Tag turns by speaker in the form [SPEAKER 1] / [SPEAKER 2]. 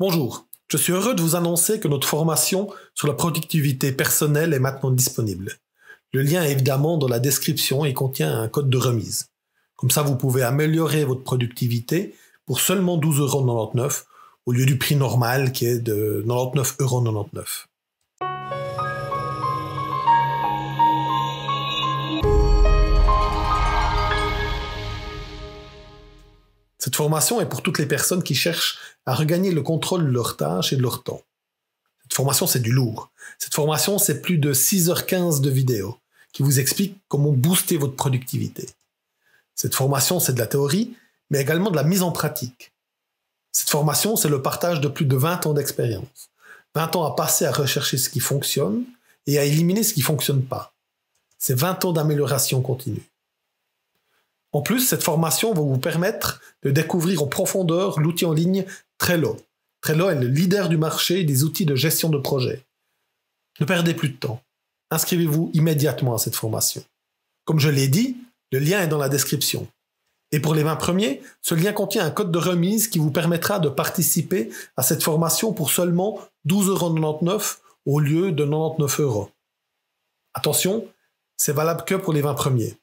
[SPEAKER 1] Bonjour, je suis heureux de vous annoncer que notre formation sur la productivité personnelle est maintenant disponible. Le lien est évidemment dans la description et contient un code de remise. Comme ça, vous pouvez améliorer votre productivité pour seulement 12,99€ au lieu du prix normal qui est de 99,99€. Cette formation est pour toutes les personnes qui cherchent à regagner le contrôle de leur tâches et de leur temps. Cette formation, c'est du lourd. Cette formation, c'est plus de 6h15 de vidéos qui vous expliquent comment booster votre productivité. Cette formation, c'est de la théorie, mais également de la mise en pratique. Cette formation, c'est le partage de plus de 20 ans d'expérience. 20 ans à passer à rechercher ce qui fonctionne et à éliminer ce qui ne fonctionne pas. C'est 20 ans d'amélioration continue. En plus, cette formation va vous permettre de découvrir en profondeur l'outil en ligne Trello. Trello est le leader du marché des outils de gestion de projet. Ne perdez plus de temps. Inscrivez-vous immédiatement à cette formation. Comme je l'ai dit, le lien est dans la description. Et pour les 20 premiers, ce lien contient un code de remise qui vous permettra de participer à cette formation pour seulement 12,99€ au lieu de 99 euros. Attention, c'est valable que pour les 20 premiers.